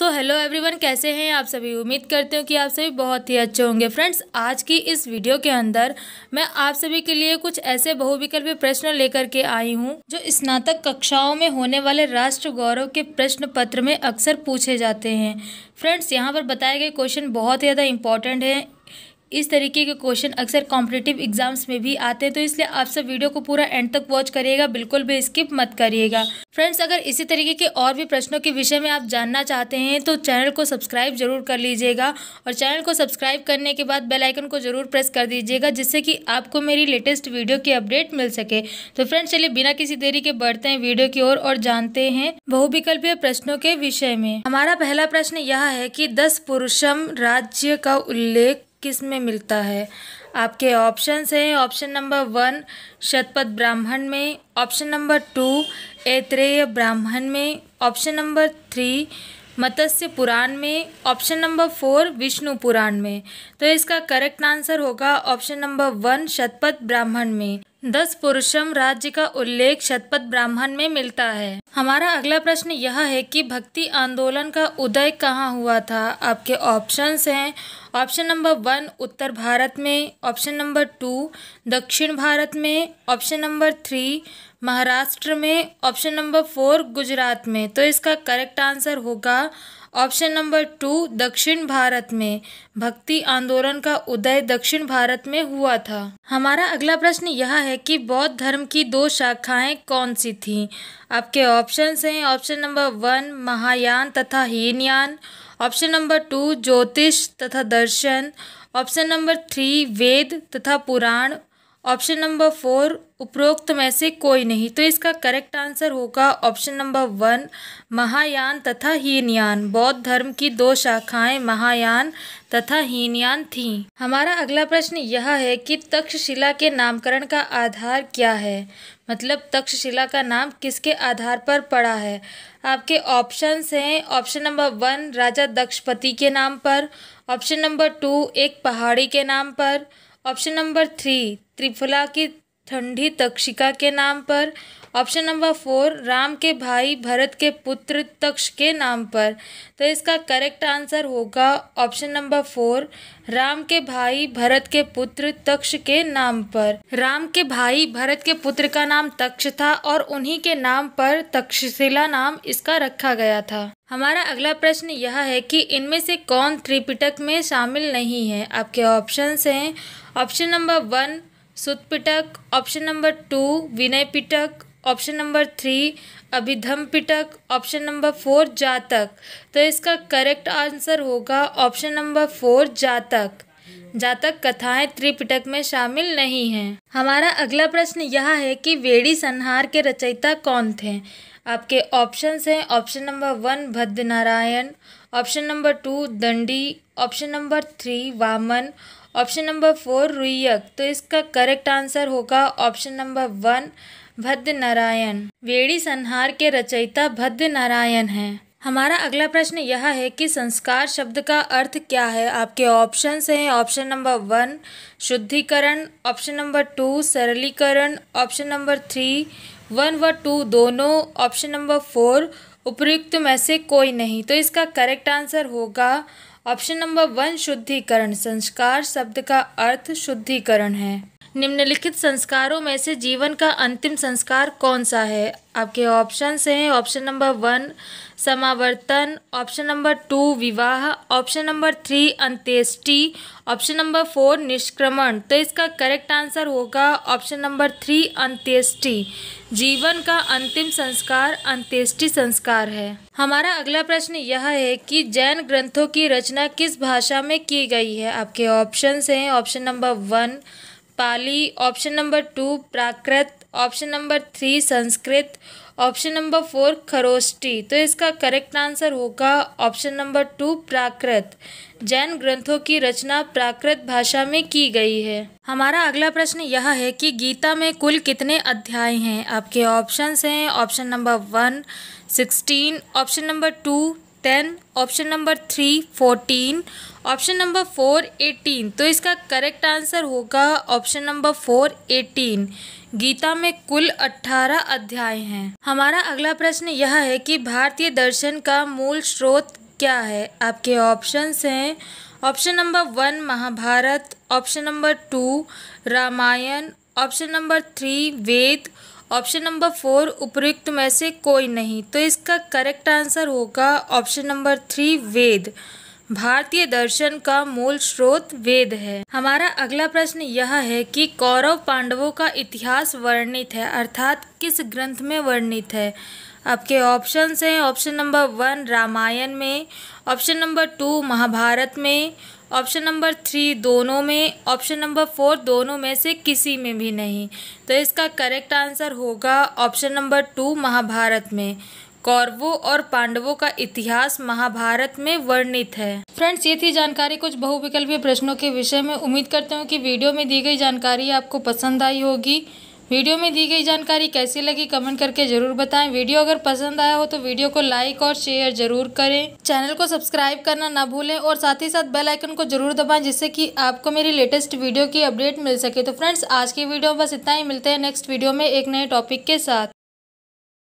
so hello everyone कैसे हैं आप सभी उम्मीद करते हो कि आप सभी बहुत ही अच्छे होंगे फ्रेंड्स आज की इस वीडियो के अंदर मैं आप सभी के लिए कुछ ऐसे बहुविकल्पी प्रश्न लेकर के आई हूं जो स्नातक कक्षाओं में होने वाले राष्ट्र गौरव के प्रश्न पत्र में अक्सर पूछे जाते हैं फ्रेंड्स यहाँ पर बताए गए क्वेश्चन बहुत ही ज़्यादा इंपॉर्टेंट हैं इस तरीके के क्वेश्चन अक्सर कॉम्पिटेटिव एग्जाम्स में भी आते हैं तो इसलिए आप सब वीडियो को पूरा एंड तक वॉच करिएगा बिल्कुल भी स्किप मत करिएगा फ्रेंड्स अगर इसी तरीके के और भी प्रश्नों के विषय में आप जानना चाहते हैं तो चैनल को सब्सक्राइब जरूर कर लीजिएगा और चैनल को सब्सक्राइब करने के बाद बेल आइकन को जरूर प्रेस कर दीजिएगा जिससे कि आपको मेरी लेटेस्ट वीडियो की अपडेट मिल सके तो फ्रेंड्स चलिए बिना किसी देरी के बढ़ते हैं वीडियो की ओर और, और जानते हैं बहुविकल्पीय प्रश्नों के विषय में हमारा पहला प्रश्न यह है कि दस पुरुषम राज्य का उल्लेख किस में मिलता है आपके ऑप्शंस हैं option number one Shatapatha Brahmana में option number to Aitareya Brahmana में option number three Matsya Purana में option number four Vishnu Purana में तो इसका करेक्ट आंसर होगा option number one Shatapatha Brahmana में दस पुरुषम राज्य का उल्लेख शतपथ ब्राह्मण में मिलता है हमारा अगला प्रश्न यह है कि भक्ति आंदोलन का उदय कहाँ हुआ था आपके ऑप्शंस हैं ऑप्शन नंबर वन उत्तर भारत में ऑप्शन नंबर टू दक्षिण भारत में ऑप्शन नंबर थ्री महाराष्ट्र में ऑप्शन नंबर फोर गुजरात में तो इसका करेक्ट आंसर होगा ऑप्शन नंबर टू दक्षिण भारत में भक्ति आंदोलन का उदय दक्षिण भारत में हुआ था हमारा अगला प्रश्न यह है कि बौद्ध धर्म की दो शाखाएं कौन सी थीं आपके ऑप्शन हैं ऑप्शन नंबर वन महायान तथा हीनयान ऑप्शन नंबर टू ज्योतिष तथा दर्शन ऑप्शन नंबर थ्री वेद तथा पुराण ऑप्शन नंबर फोर उपरोक्त में से कोई नहीं तो इसका करेक्ट आंसर होगा ऑप्शन नंबर वन महायान तथा हीनयान बौद्ध धर्म की दो शाखाएं महायान तथा हीनयान थीं हमारा अगला प्रश्न यह है कि तक्षशिला के नामकरण का आधार क्या है मतलब तक्षशिला का नाम किसके आधार पर पड़ा है आपके ऑप्शंस हैं ऑप्शन नंबर वन राजा दक्षपति के नाम पर ऑप्शन नंबर टू एक पहाड़ी के नाम पर ऑप्शन नंबर थ्री त्रिफला की ठंडी तक्षिका के नाम पर ऑप्शन नंबर फोर राम के भाई भरत के पुत्र तक्ष के नाम पर तो इसका करेक्ट आंसर होगा ऑप्शन नंबर फोर राम के भाई भरत के पुत्र तक्ष के नाम पर राम के भाई भरत के पुत्र का नाम तक्ष था और उन्हीं के नाम पर तक्षशिला नाम इसका रखा गया था हमारा अगला प्रश्न यह है कि इनमें से कौन त्रिपिटक में शामिल नहीं है आपके ऑप्शंस हैं option number one Suttapitaka option number two Vinaya Pitaka option number three Abhidhamma Pitaka option number four Jataka तो इसका करेक्ट आंसर होगा option number four Jataka Jataka कथाएं त्रिपिटक में शामिल नहीं हैं हमारा अगला प्रश्न यह है कि वेड़ी संहार के रचयिता कौन थे आपके ऑप्शंस हैं option number one Bhadra Narayan option number two Dandi option number three Vamana option number four Ruyyaka तो इसका करेक्ट आंसर होगा option number one Bhadra Narayan वेड़ी संहार के रचयिता भद्र नारायण है हमारा अगला प्रश्न यह है कि संस्कार शब्द का अर्थ क्या है आपके ऑप्शन हैं ऑप्शन नंबर वन शुद्धिकरण ऑप्शन नंबर टू सरलीकरण ऑप्शन नंबर थ्री वन व टू दोनों ऑप्शन नंबर फोर उपयुक्त में से कोई नहीं तो इसका करेक्ट आंसर होगा ऑप्शन नंबर वन शुद्धिकरण संस्कार शब्द का अर्थ शुद्धिकरण है निम्नलिखित संस्कारों में से जीवन का अंतिम संस्कार कौन सा है आपके ऑप्शन हैं ऑप्शन नंबर वन समावर्तन ऑप्शन नंबर टू विवाह ऑप्शन नंबर थ्री अंत्येष्टि ऑप्शन नंबर फोर निष्क्रमण तो इसका करेक्ट आंसर होगा ऑप्शन नंबर थ्री अंत्येष्टि जीवन का अंतिम संस्कार अंत्येष्टि संस्कार है हमारा अगला प्रश्न यह है कि जैन ग्रंथों की रचना किस भाषा में की गई है आपके ऑप्शन हैं option number one Pali option number two Prakrit option number three Sanskrit option number four Kharosthi तो इसका करेक्ट आंसर होगा option number two Prakrit Jain ग्रंथों की रचना प्राकृत भाषा में की गई है हमारा अगला प्रश्न यह है कि गीता में कुल कितने अध्याय हैं आपके ऑप्शंस हैं option number one sixteen option number two ten option number three fourteen option number four eighteen तो इसका करेक्ट आंसर होगा option number four eighteen Gita में कुल अट्ठारह अध्याय हैं हमारा अगला प्रश्न यह है कि भारतीय दर्शन का मूल स्रोत क्या है आपके ऑप्शंस हैं option number one Mahabharata option number two Ramayana option number three Veda option number four उपयुक्त में से कोई नहीं तो इसका करेक्ट आंसर होगा ऑप्शन नंबर थ्री वेद भारतीय दर्शन का मूल स्रोत वेद है हमारा अगला प्रश्न यह है कि कौरव पांडवों का इतिहास वर्णित है अर्थात किस ग्रंथ में वर्णित है आपके ऑप्शन हैं ऑप्शन नंबर वन रामायण में ऑप्शन नंबर टू महाभारत में ऑप्शन नंबर थ्री दोनों में ऑप्शन नंबर फोर दोनों में से किसी में भी नहीं तो इसका करेक्ट आंसर होगा ऑप्शन नंबर टू महाभारत में कौरवों और पांडवों का इतिहास महाभारत में वर्णित है फ्रेंड्स ये थी जानकारी कुछ बहुविकल्पीय प्रश्नों के विषय में उम्मीद करते हूँ कि वीडियो में दी गई जानकारी आपको पसंद आई होगी वीडियो में दी गई जानकारी कैसी लगी कमेंट करके जरूर बताएं वीडियो अगर पसंद आया हो तो वीडियो को लाइक और शेयर जरूर करें चैनल को सब्सक्राइब करना ना भूलें और साथ ही साथ बेल आइकन को जरूर दबाएं जिससे कि आपको मेरी लेटेस्ट वीडियो की अपडेट मिल सके तो फ्रेंड्स आज की वीडियो बस इतना ही मिलते हैं नेक्स्ट वीडियो में एक नए टॉपिक के साथ